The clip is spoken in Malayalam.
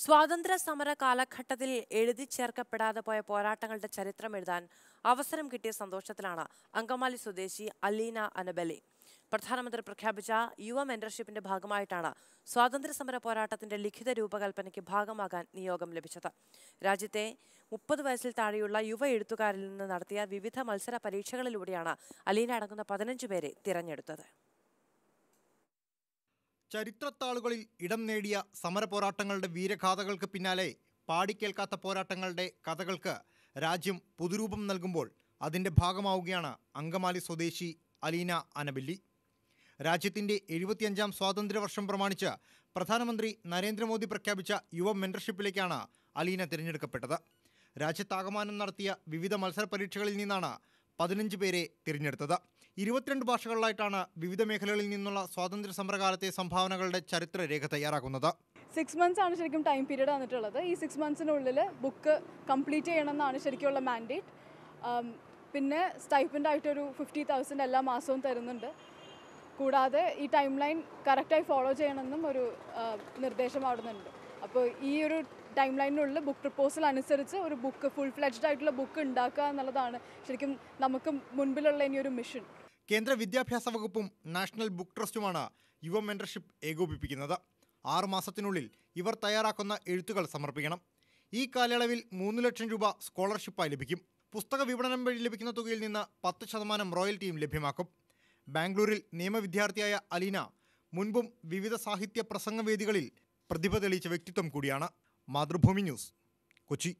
സ്വാതന്ത്ര്യ സമര കാലഘട്ടത്തിൽ എഴുതി ചേർക്കപ്പെടാതെ പോയ പോരാട്ടങ്ങളുടെ ചരിത്രം എഴുതാൻ അവസരം കിട്ടിയ സന്തോഷത്തിലാണ് അങ്കമാലി സ്വദേശി അലീന അനബലി പ്രധാനമന്ത്രി പ്രഖ്യാപിച്ച യുവ മെന്റർഷിപ്പിന്റെ ഭാഗമായിട്ടാണ് സ്വാതന്ത്ര്യ സമര പോരാട്ടത്തിന്റെ ലിഖിത രൂപകൽപ്പനയ്ക്ക് ഭാഗമാകാൻ നിയോഗം ലഭിച്ചത് രാജ്യത്തെ മുപ്പത് വയസ്സിൽ താഴെയുള്ള യുവ എഴുത്തുകാരിൽ നിന്ന് നടത്തിയ വിവിധ മത്സര പരീക്ഷകളിലൂടെയാണ് അലീന അടങ്ങുന്ന പതിനഞ്ചു പേരെ തിരഞ്ഞെടുത്തത് ചരിത്രത്താളുകളിൽ ഇടം നേടിയ സമരപോരാട്ടങ്ങളുടെ വീരഗാഥകൾക്ക് പിന്നാലെ പാടിക്കേൽക്കാത്ത പോരാട്ടങ്ങളുടെ കഥകൾക്ക് രാജ്യം പുതുരൂപം നൽകുമ്പോൾ അതിൻ്റെ ഭാഗമാവുകയാണ് അങ്കമാലി സ്വദേശി അലീന അനബില്ലി രാജ്യത്തിൻ്റെ എഴുപത്തിയഞ്ചാം സ്വാതന്ത്ര്യവർഷം പ്രമാണിച്ച് പ്രധാനമന്ത്രി നരേന്ദ്രമോദി പ്രഖ്യാപിച്ച യുവ മെൻറ്റർഷിപ്പിലേക്കാണ് അലീന തിരഞ്ഞെടുക്കപ്പെട്ടത് രാജ്യത്താകമാനം നടത്തിയ വിവിധ മത്സര പരീക്ഷകളിൽ നിന്നാണ് പതിനഞ്ച് പേരെ തിരഞ്ഞെടുത്തത് ഇരുപത്തിരണ്ട് ഭാഷകളിലായിട്ടാണ് വിവിധ മേഖലകളിൽ നിന്നുള്ള സ്വാതന്ത്ര്യ സമരകാലത്തെ സംഭാവനകളുടെ ചരിത്രരേഖ തയ്യാറാക്കുന്നത് സിക്സ് മന്ത്സ് ആണ് ശരിക്കും ടൈം പീരീഡ് വന്നിട്ടുള്ളത് ഈ സിക്സ് മന്ത്സിനുള്ളിൽ ബുക്ക് കംപ്ലീറ്റ് ചെയ്യണമെന്നാണ് ശരിക്കുള്ള മാൻഡേറ്റ് പിന്നെ സ്റ്റൈപ്പൻ്റായിട്ടൊരു ഫിഫ്റ്റി തൗസൻഡ് എല്ലാ മാസവും തരുന്നുണ്ട് കൂടാതെ ഈ ടൈം ലൈൻ കറക്റ്റായി ഫോളോ ചെയ്യണമെന്നും ഒരു നിർദ്ദേശം ആവുന്നുണ്ട് അപ്പോൾ ഈ ഒരു ടൈം ലൈനിനുള്ളിൽ ബുക്ക് പ്രപ്പോസൽ അനുസരിച്ച് ഒരു ബുക്ക് ഫുൾ ഫ്ലെഡ്ജ്ഡ് ആയിട്ടുള്ള ബുക്ക് ഉണ്ടാക്കുക എന്നുള്ളതാണ് ശരിക്കും നമുക്ക് മുൻപിലുള്ള ഇനിയൊരു മിഷൻ കേന്ദ്ര വിദ്യാഭ്യാസ വകുപ്പും നാഷണൽ ബുക്ക് ട്രസ്റ്റുമാണ് യുവ മെൻറ്റർഷിപ്പ് ഏകോപിപ്പിക്കുന്നത് ആറുമാസത്തിനുള്ളിൽ ഇവർ തയ്യാറാക്കുന്ന എഴുത്തുകൾ സമർപ്പിക്കണം ഈ കാലയളവിൽ മൂന്ന് ലക്ഷം രൂപ സ്കോളർഷിപ്പായി ലഭിക്കും പുസ്തക വിപണനം വഴി ലഭിക്കുന്ന തുകയിൽ നിന്ന് പത്ത് ശതമാനം റോയൽറ്റിയും ലഭ്യമാക്കും ബാംഗ്ലൂരിൽ നിയമവിദ്യാർത്ഥിയായ അലീന മുൻപും വിവിധ സാഹിത്യ പ്രസംഗവേദികളിൽ പ്രതിഭ തെളിയിച്ച വ്യക്തിത്വം കൂടിയാണ് മാതൃഭൂമി ന്യൂസ് കൊച്ചി